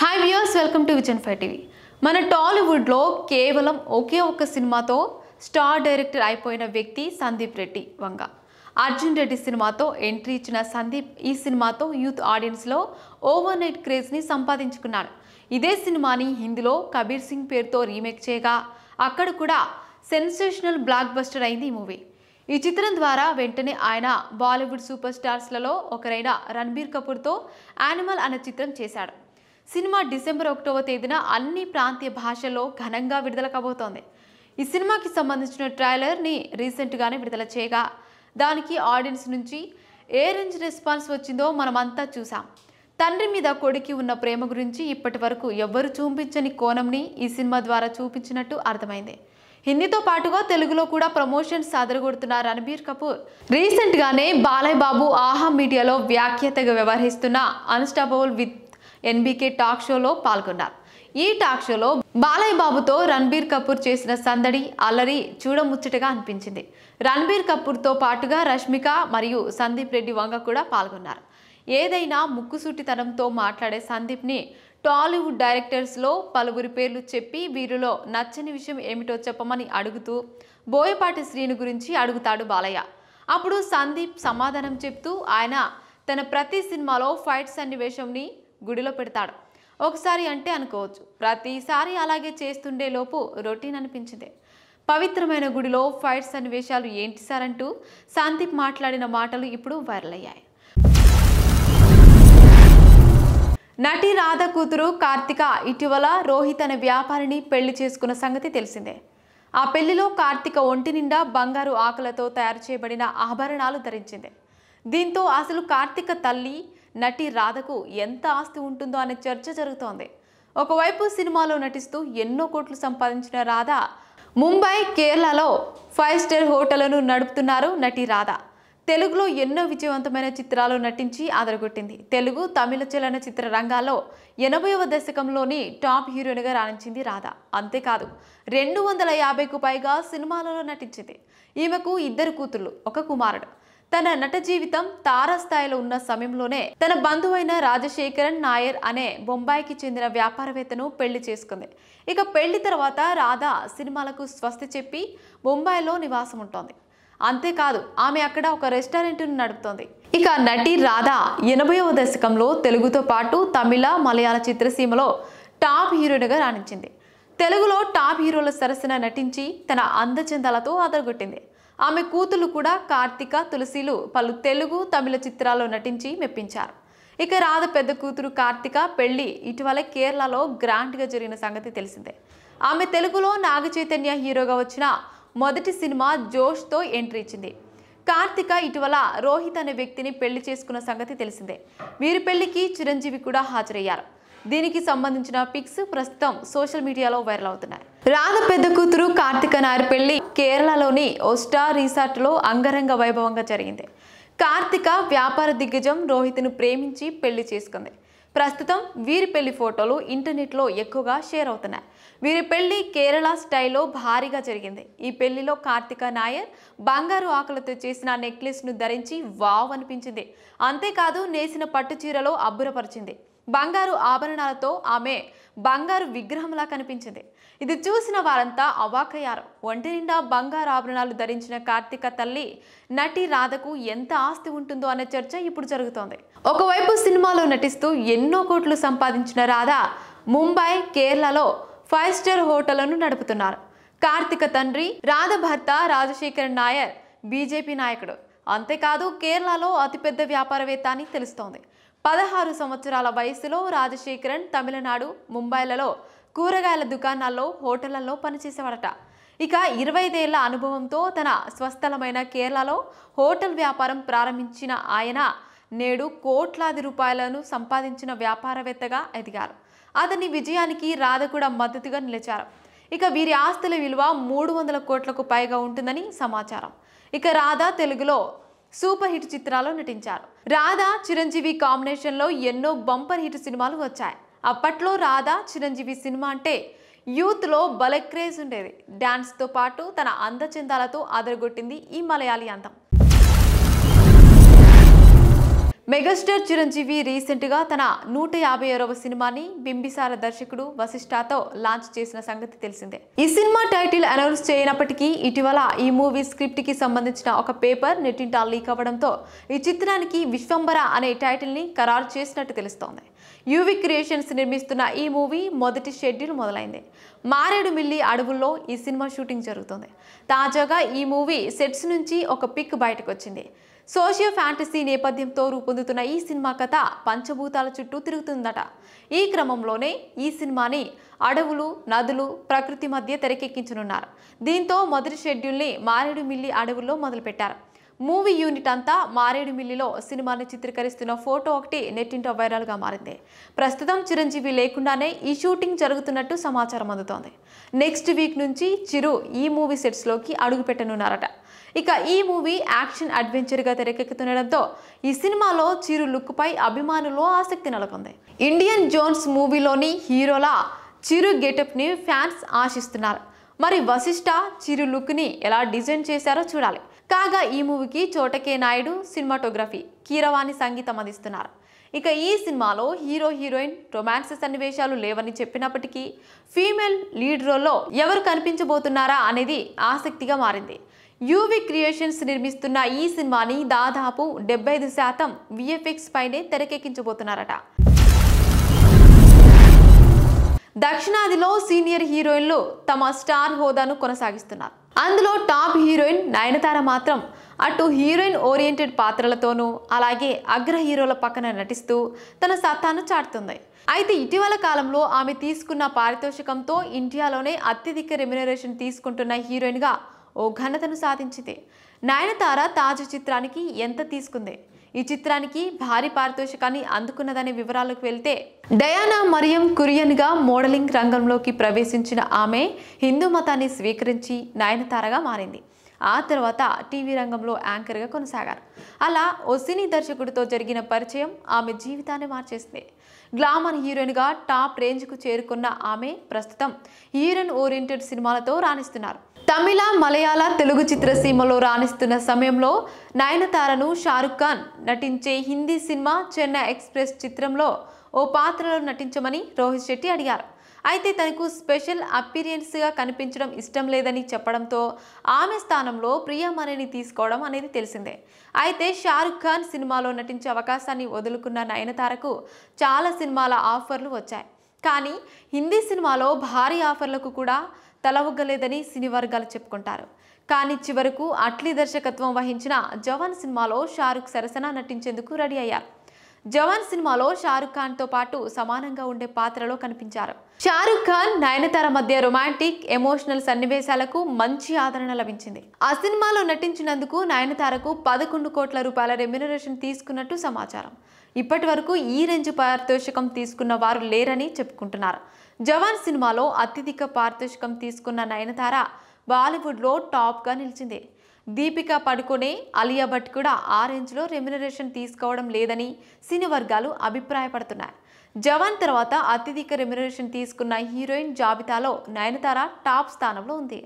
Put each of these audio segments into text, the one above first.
hi viewers welcome to Vision five TV మన టాలీవుడ్లో కేవలం ఒకే ఒక్క సినిమాతో స్టార్ డైరెక్టర్ అయిపోయిన వ్యక్తి సందీప్ రెడ్డి వంగ అర్జున్ రెడ్డి సినిమాతో ఎంట్రీ ఇచ్చిన సందీప్ ఈ సినిమాతో యూత్ ఆడియన్స్లో ఓవర్ నైట్ క్రేజ్ని సంపాదించుకున్నాడు ఇదే సినిమాని హిందీలో కబీర్ సింగ్ పేరుతో రీమేక్ చేయగా అక్కడ కూడా సెన్సేషనల్ బ్లాక్ బస్టర్ అయింది ఈ మూవీ ఈ చిత్రం ద్వారా వెంటనే ఆయన బాలీవుడ్ సూపర్ స్టార్స్లలో ఒకరైన రణబీర్ కపూర్తో యానిమల్ అనే చిత్రం చేశాడు సినిమా డిసెంబర్ ఒకటవ తేదీన అన్ని ప్రాంతీయ భాషల్లో ఘనంగా విడుదల కాబోతోంది ఈ సినిమాకి సంబంధించిన ట్రైలర్ని రీసెంట్గానే విడుదల చేయగా దానికి ఆడియన్స్ నుంచి ఏ రేంజ్ రెస్పాన్స్ వచ్చిందో మనమంతా చూసాం తండ్రి మీద కొడుకి ఉన్న ప్రేమ గురించి ఇప్పటి వరకు ఎవ్వరు చూపించని కోణంని ఈ సినిమా ద్వారా చూపించినట్టు అర్థమైంది హిందీతో పాటుగా తెలుగులో కూడా ప్రమోషన్స్ అదరగొడుతున్న రణబీర్ కపూర్ రీసెంట్గానే బాలయ్య బాబు ఆహా మీడియాలో వ్యాఖ్యతగా వ్యవహరిస్తున్న అన్స్టాపబుల్ విత్ ఎన్బీకే టాక్ షోలో పాల్గొన్నారు ఈ టాక్ షోలో బాలయ్య బాబుతో రణబీర్ కపూర్ చేసిన సందడి అల్లరి చూడముచ్చటగా అనిపించింది రణబీర్ కపూర్తో పాటుగా రష్మిక మరియు సందీప్ రెడ్డి వంగ కూడా పాల్గొన్నారు ఏదైనా ముక్కుసూటితనంతో మాట్లాడే సందీప్ని టాలీవుడ్ డైరెక్టర్స్లో పలువురి పేర్లు చెప్పి వీరిలో నచ్చని విషయం ఏమిటో చెప్పమని అడుగుతూ బోయపాటి శ్రీను గురించి అడుగుతాడు బాలయ్య అప్పుడు సందీప్ సమాధానం చెప్తూ ఆయన తన ప్రతి సినిమాలో ఫైట్ సన్నివేశంని గుడిలో పెడతాడు ఒకసారి అంటే అనుకోవచ్చు ప్రతిసారి అలాగే చేస్తుండే లోపు రొటీన్ అనిపించింది పవిత్రమైన గుడిలో ఫైట్ సన్నివేశాలు ఏంటి సార్ అంటూ సందీప్ మాట్లాడిన మాటలు ఇప్పుడు వైరల్ అయ్యాయి నటి రాధ కూతురు కార్తిక ఇటీవల రోహిత్ అనే వ్యాపారిని పెళ్లి చేసుకున్న సంగతి తెలిసిందే ఆ పెళ్లిలో కార్తిక ఒంటి నిండా బంగారు ఆకులతో తయారు చేయబడిన ఆభరణాలు ధరించింది దీంతో అసలు కార్తిక తల్లి నటి రాధకు ఎంత ఆస్తి ఉంటుందో అనే చర్చ జరుగుతోంది ఒకవైపు సినిమాలో నటిస్తూ ఎన్నో కోట్లు సంపాదించిన రాధ ముంబై కేరళలో ఫైవ్ స్టార్ హోటళ్లను నడుపుతున్నారు నటి రాధ తెలుగులో ఎన్నో విజయవంతమైన చిత్రాలు నటించి ఆదరగొట్టింది తెలుగు తమిళ చలనచిత్ర రంగాల్లో ఎనభైవ దశకంలోని టాప్ హీరోయిన్గా రాణించింది రాధ అంతేకాదు రెండు వందల యాభైకు పైగా సినిమాలలో నటించింది ఈమెకు ఇద్దరు కూతుళ్ళు ఒక కుమారుడు తన నట జీవితం తారాస్థాయిలో ఉన్న సమయంలోనే తన బంధువైన రాజశేఖరన్ నాయర్ అనే బొంబాయికి చెందిన వ్యాపారవేత్తను పెళ్లి చేసుకుంది ఇక పెళ్లి తర్వాత రాధా సినిమాలకు స్వస్తి చెప్పి బొంబాయిలో నివాసం ఉంటోంది అంతేకాదు ఆమె అక్కడ ఒక రెస్టారెంట్ను నడుపుతోంది ఇక నటి రాధా ఎనభైవ దశకంలో తెలుగుతో పాటు తమిళ మలయాళ చిత్రసీమలో టాప్ హీరోయిన్గా రాణించింది తెలుగులో టాప్ హీరోల సరసన నటించి తన అందచందాలతో అదరగొట్టింది ఆమె కూతులు కూడా కార్తిక తులసిలు పలు తెలుగు తమిళ చిత్రాల్లో నటించి మెప్పించారు ఇక రాధ పెద్ద కూతురు కార్తిక పెళ్లి ఇటీవల కేరళలో గ్రాండ్గా జరిగిన సంగతి తెలిసిందే ఆమె తెలుగులో నాగ చైతన్య హీరోగా వచ్చిన మొదటి సినిమా జోష్తో ఎంట్రీ ఇచ్చింది కార్తిక ఇటీవల రోహిత్ అనే వ్యక్తిని పెళ్లి చేసుకున్న సంగతి తెలిసిందే వీరి పెళ్లికి చిరంజీవి కూడా హాజరయ్యారు దీనికి సంబంధించిన పిక్స్ ప్రస్తుతం సోషల్ మీడియాలో వైరల్ అవుతున్నాయి రాధ పెద్ద కూతురు కార్తిక నాయర్ పెళ్లి కేరళలోని రిసార్ట్ లో అంగరంగ వైభవంగా జరిగింది కార్తిక వ్యాపార దిగ్గజం రోహిత్ను ప్రేమించి పెళ్లి చేసుకుంది ప్రస్తుతం వీరి పెళ్లి ఫోటోలు ఇంటర్నెట్లో ఎక్కువగా షేర్ అవుతున్నాయి వీరి పెళ్లి కేరళ స్టైల్లో భారీగా జరిగింది ఈ పెళ్లిలో కార్తిక నాయర్ బంగారు ఆకులతో చేసిన నెక్లెస్ను ధరించి వావ్ అనిపించింది అంతేకాదు నేసిన పట్టు చీరలో అబ్బురపరిచింది బంగారు ఆభరణాలతో ఆమె బంగారు విగ్రహంలా కనిపించింది ఇది చూసిన వారంతా అవాకయ్యారు ఒంటి నిండా బంగారు ఆభరణాలు ధరించిన కార్తీక తల్లి నటి రాధకు ఎంత ఆస్తి ఉంటుందో అనే చర్చ ఇప్పుడు జరుగుతోంది ఒకవైపు సినిమాలో నటిస్తూ ఎన్నో కోట్లు సంపాదించిన రాధ ముంబై కేరళలో ఫైవ్ స్టార్ హోటళ్లను నడుపుతున్నారు కార్తీక తండ్రి రాధ భర్త రాజశేఖర్ నాయర్ బీజేపీ నాయకుడు అంతేకాదు కేరళలో అతిపెద్ద వ్యాపారవేత్త అని తెలుస్తోంది పదహారు సంవత్సరాల వయసులో రాజశేఖరన్ తమిళనాడు ముంబైలలో కూరగాయల దుకాణాల్లో హోటళ్లలో పనిచేసేవాడట ఇక ఇరవైదేళ్ల అనుభవంతో తన స్వస్థలమైన కేరళలో హోటల్ వ్యాపారం ప్రారంభించిన ఆయన నేడు కోట్లాది రూపాయలను సంపాదించిన వ్యాపారవేత్తగా ఎదిగారు అతని విజయానికి రాధ కూడా మద్దతుగా నిలిచారు ఇక వీరి ఆస్తుల విలువ మూడు వందల కోట్లకు పైగా ఉంటుందని సమాచారం ఇక రాధ తెలుగులో సూపర్ హిట్ చిత్రాల్లో నటించారు రాధా చిరంజీవి కాంబినేషన్లో ఎన్నో బంపర్ హిట్ సినిమాలు వచ్చాయి అప్పట్లో రాధా చిరంజీవి సినిమా అంటే యూత్లో బలక్రేజ్ ఉండేది డ్యాన్స్తో పాటు తన అందచందాలతో అదరగొట్టింది ఈ మలయాళీ అందం మెగాస్టార్ చిరంజీవి రీసెంట్గా తన నూట యాభై ఆరవ సినిమాని బింబిసార దర్శకుడు వశిష్ఠాతో లాంచ్ చేసిన సంగతి తెలిసిందే ఈ సినిమా టైటిల్ అనౌన్స్ చేయనప్పటికీ ఇటీవల ఈ మూవీ స్క్రిప్ట్కి సంబంధించిన ఒక పేపర్ నెట్టింటా లీక్ అవ్వడంతో ఈ చిత్రానికి విశ్వంబర అనే టైటిల్ని ఖరారు చేసినట్టు తెలుస్తోంది యూవి క్రియేషన్స్ నిర్మిస్తున్న ఈ మూవీ మొదటి షెడ్యూల్ మొదలైంది మారేడు మిల్లి అడవుల్లో ఈ సినిమా షూటింగ్ జరుగుతుంది తాజాగా ఈ మూవీ సెట్స్ నుంచి ఒక పిక్ బయటకు వచ్చింది సోషియో ఫ్యాంటసీ నేపథ్యంతో రూపొందుతున్న ఈ సినిమా కథ పంచభూతాల చుట్టూ తిరుగుతుందట ఈ క్రమంలోనే ఈ సినిమాని అడవులు నదులు ప్రకృతి మధ్య తెరకెక్కించనున్నారు దీంతో మొదటి షెడ్యూల్ని మారేడుమిల్లి అడవుల్లో మొదలుపెట్టారు మూవీ యూనిట్ అంతా మారేడుమిల్లిలో సినిమాని చిత్రీకరిస్తున్న ఫోటో ఒకటి నెట్టింట వైరల్గా మారింది ప్రస్తుతం చిరంజీవి లేకుండానే ఈ షూటింగ్ జరుగుతున్నట్టు సమాచారం అందుతోంది నెక్స్ట్ వీక్ నుంచి చిరు ఈ మూవీ సెట్స్లోకి అడుగుపెట్టనున్నారట ఇక ఈ మూవీ యాక్షన్ అడ్వెంచర్గా తెరకెక్కుతుండడంతో ఈ సినిమాలో చిరు లుక్పై అభిమానులు ఆసక్తి నెలకొంది ఇండియన్ జోన్స్ మూవీలోని హీరోల చిరు గెటప్ని ఫ్యాన్స్ ఆశిస్తున్నారు మరి వశిష్ఠ చిరు లుక్ని ఎలా డిజైన్ చేశారో చూడాలి కాగా ఈ మూవీకి చోటకే నాయుడు సినిమాటోగ్రఫీ కీరవాణి సంగీతం అందిస్తున్నారు ఇక ఈ సినిమాలో హీరో హీరోయిన్ రొమాన్స్ సన్నివేశాలు లేవని చెప్పినప్పటికీ ఫీమేల్ లీడ్ రోల్లో ఎవరు కనిపించబోతున్నారా అనేది ఆసక్తిగా మారింది యూవి క్రియేషన్స్ నిర్మిస్తున్న ఈ సినిమాని దాదాపు డెబ్బై ఐదు శాతం విఎఫ్ఎక్స్ పైనే తెరకెక్కించబోతున్నారట దక్షిణాదిలో సీనియర్ హీరోయిన్లు తమ స్టార్ హోదాను కొనసాగిస్తున్నారు అందులో టాప్ హీరోయిన్ నయనతార మాత్రం అటు హీరోయిన్ ఓరియంటెడ్ పాత్రలతోనూ అలాగే అగ్ర హీరోల పక్కన నటిస్తూ తన సత్తాను చాటుతుంది అయితే ఇటీవల కాలంలో ఆమె తీసుకున్న పారితోషికంతో ఇండియాలోనే అత్యధిక రెమ్యునరేషన్ తీసుకుంటున్న హీరోయిన్గా ఓ ఘనతను సాధించింది నయనతార తాజ్ చిత్రానికి ఎంత తీసుకుంది ఈ చిత్రానికి భారీ పారితోషికాన్ని అందుకున్నదనే వివరాలకు వెళ్తే డయానా మరియం కురియన్గా మోడలింగ్ రంగంలోకి ప్రవేశించిన ఆమె హిందూ మతాన్ని స్వీకరించి నయనతారగా మారింది ఆ తర్వాత టీవీ రంగంలో యాంకర్గా కొనసాగారు అలా ఓ సినీ దర్శకుడితో జరిగిన పరిచయం ఆమె జీవితాన్ని మార్చేసింది గ్లామర్ హీరోయిన్గా టాప్ రేంజ్కు చేరుకున్న ఆమె ప్రస్తుతం హీరోయిన్ ఓరియంటెడ్ సినిమాలతో రాణిస్తున్నారు తమిళ మలయాళ తెలుగు చిత్రసీమలో రాణిస్తున్న సమయంలో నయనతారను షారుఖ్ ఖాన్ నటించే హిందీ సినిమా చెన్నై ఎక్స్ప్రెస్ చిత్రంలో ఓ పాత్రలో నటించమని రోహిత్ శెట్టి అడిగారు అయితే తనకు స్పెషల్ అపీరియన్స్గా కనిపించడం ఇష్టం లేదని చెప్పడంతో ఆమె స్థానంలో ప్రియామణిని తీసుకోవడం అనేది తెలిసిందే అయితే షారుఖ్ ఖాన్ సినిమాలో నటించే అవకాశాన్ని వదులుకున్న నయనతారకు చాలా సినిమాల ఆఫర్లు వచ్చాయి కానీ హిందీ సినిమాలో భారీ ఆఫర్లకు కూడా తలవగ్గలేదని సినీ వర్గాలు చెప్పుకుంటారు కానీ చివరకు అట్లీ దర్శకత్వం వహించిన జవాన్ సినిమాలో షారుఖ్ సరసన నటించేందుకు రెడీ అయ్యారు జవాన్ సినిమాలో షారుఖ్ ఖాన్ తో పాటు సమానంగా ఉండే పాత్రలో కనిపించారు షారుఖ్ ఖాన్ నయనతార మధ్య రొమాంటిక్ ఎమోషనల్ సన్నివేశాలకు మంచి ఆదరణ లభించింది ఆ సినిమాలో నటించినందుకు నయనతారకు పదకొండు కోట్ల రూపాయల రెమ్యునరేషన్ తీసుకున్నట్టు సమాచారం ఇప్పటి ఈ రేంజ్ పారితోషికం తీసుకున్న వారు లేరని చెప్పుకుంటున్నారు జవాన్ సినిమాలో అత్యధిక పారితోషికం తీసుకున్న నయనతార బాలీవుడ్లో టాప్గా నిలిచింది దీపిక పడుకునే అలియా భట్ కూడా ఆ రేంజ్లో రెమ్యునరేషన్ తీసుకోవడం లేదని సినీ వర్గాలు అభిప్రాయపడుతున్నాయి జవాన్ తర్వాత అత్యధిక రెమ్యునరేషన్ తీసుకున్న హీరోయిన్ జాబితాలో నయనతార టాప్ స్థానంలో ఉంది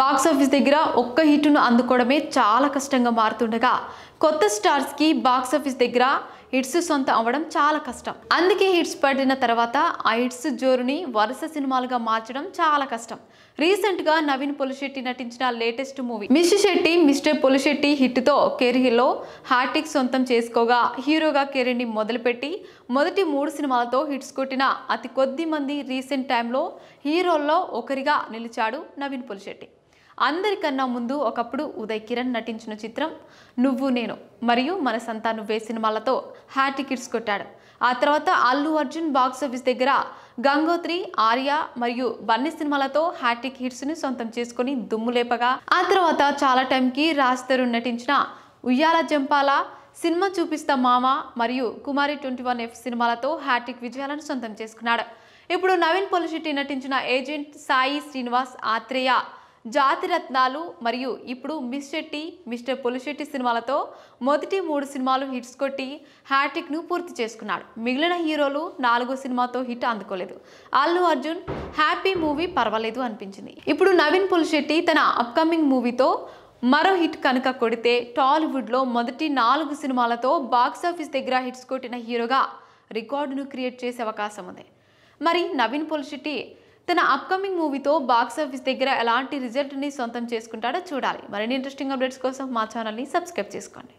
బాక్సాఫీస్ దగ్గర ఒక్క హిట్ను అందుకోవడమే చాలా కష్టంగా మారుతుండగా కొత్త స్టార్స్కి బాక్సాఫీస్ దగ్గర హిట్స్ సొంతం అవ్వడం చాలా కష్టం అందుకే హిట్స్ పడిన తర్వాత ఆ హిట్స్ జోరుని వరుస సినిమాలుగా మార్చడం చాలా కష్టం రీసెంట్గా నవీన్ పొలిశెట్టి నటించిన latest movie miss Shetty mister Polishetty హిట్తో కెరీర్లో హార్టిక్ సొంతం చేసుకోగా హీరోగా కెరీర్ని మొదలుపెట్టి మొదటి మూడు సినిమాలతో హిట్స్ కొట్టిన అతి కొద్ది మంది రీసెంట్ టైంలో హీరోల్లో ఒకరిగా నిలిచాడు నవీన్ పొలిశెట్టి అందరికన్నా ముందు ఒకప్పుడు ఉదయ్ కిరణ్ నటించిన చిత్రం నువ్వు నేను మరియు మన సంతా నువ్వే సినిమాలతో హ్యాటికిట్స్ కొట్టాడు ఆ తర్వాత అల్లు అర్జున్ బాక్సాఫీస్ దగ్గర గంగోత్రి ఆర్య మరియు బన్ని సినిమాలతో హ్యాటిక్ హిట్స్ని సొంతం చేసుకుని లేపగా ఆ తర్వాత చాలా టైంకి రాజ్ తరుణ్ నటించిన ఉయ్యాల జంపాల సినిమా చూపిస్తా మామ మరియు కుమారి ట్వంటీ వన్ ఎఫ్ సినిమాలతో హ్యాటిక్ విజయాలను సొంతం చేసుకున్నాడు ఇప్పుడు నవీన్ పొలిశెట్టి నటించిన ఏజెంట్ సాయి శ్రీనివాస్ ఆత్రేయ జాతిరత్నాలు మరియు ఇప్పుడు మిస్ శెట్టి మిస్టర్ పులిశెట్టి సినిమాలతో మొదటి మూడు సినిమాలు హిట్స్ కొట్టి హ్యాట్రిక్ను పూర్తి చేసుకున్నాడు మిగిలిన హీరోలు నాలుగో సినిమాతో హిట్ అందుకోలేదు అల్లు అర్జున్ హ్యాపీ మూవీ పర్వాలేదు అనిపించింది ఇప్పుడు నవీన్ పులిశెట్టి తన అప్కమింగ్ మూవీతో మరో హిట్ కనుక కొడితే టాలీవుడ్లో మొదటి నాలుగు సినిమాలతో బాక్సాఫీస్ దగ్గర హిట్స్ కొట్టిన హీరోగా రికార్డును క్రియేట్ చేసే అవకాశం ఉంది మరి నవీన్ పొలిశెట్టి తన అప్కమింగ్ మూవీతో బాక్సాఫీస్ దగ్గర ఎలాంటి రిజల్ట్ని సొంతం చేసుకుంటాడో చూడాలి మరిన్ని ఇంట్రెస్టింగ్ అప్డేట్స్ కోసం మా ఛానల్ని సబ్స్క్రైబ్ చేసుకోండి